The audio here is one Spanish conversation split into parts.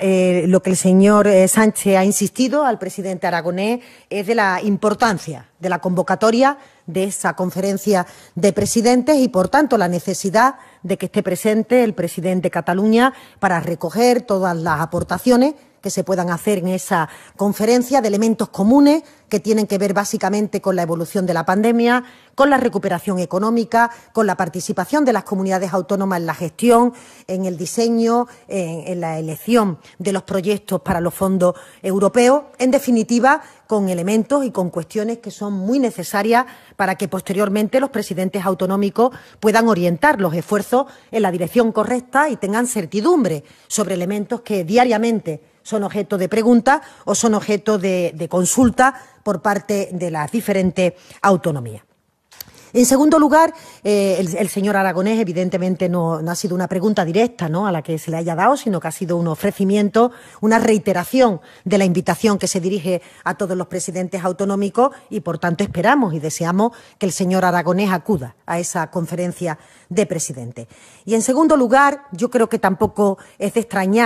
Eh, lo que el señor eh, Sánchez ha insistido al presidente aragonés es de la importancia de la convocatoria de esa conferencia de presidentes y, por tanto, la necesidad de que esté presente el presidente de Cataluña para recoger todas las aportaciones que se puedan hacer en esa conferencia de elementos comunes que tienen que ver básicamente con la evolución de la pandemia, con la recuperación económica, con la participación de las comunidades autónomas en la gestión, en el diseño, en, la elección de los proyectos para los fondos europeos, en definitiva, con elementos y con cuestiones que son muy necesarias para que posteriormente los presidentes autonómicos puedan orientar los esfuerzos en la dirección correcta y tengan certidumbre sobre elementos que diariamente son objeto de pregunta o son objeto de, consulta por parte de las diferentes autonomía. En segundo lugar, eh, el, señor Aragonés, evidentemente, no, ha sido una pregunta directa a la que se le haya dado, sino que ha sido un ofrecimiento, una reiteración de la invitación que se dirige a todos los presidentes autonómicos y, por tanto, esperamos y deseamos que el señor Aragonés acuda a esa conferencia de presidentes. Y, en segundo lugar, yo creo que tampoco es de extrañar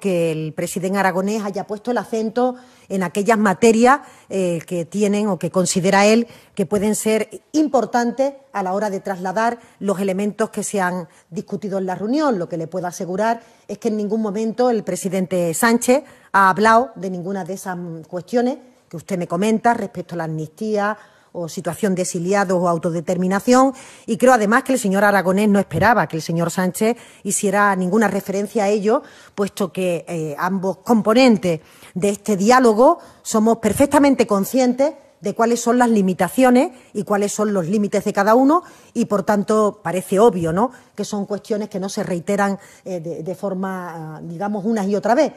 que el presidente Aragonés haya puesto el acento en aquellas materias eh, que tienen o que considera él que pueden ser importantes a la hora de trasladar los elementos que se han discutido en la reunión. Lo que le puedo asegurar es que en ningún momento el presidente Sánchez ha hablado de ninguna de esas cuestiones que usted me comenta respecto a la amnistía o situación de exiliados o autodeterminación. Y creo además que el señor Aragonés no esperaba que el señor Sánchez hiciera ninguna referencia a ello, puesto que eh, ambos componentes de este diálogo somos perfectamente conscientes de cuáles son las limitaciones y cuáles son los límites de cada uno y, por tanto, parece obvio, ¿no?, que son cuestiones que no se reiteran eh, de, de, forma, ah, digamos, una y otra vez.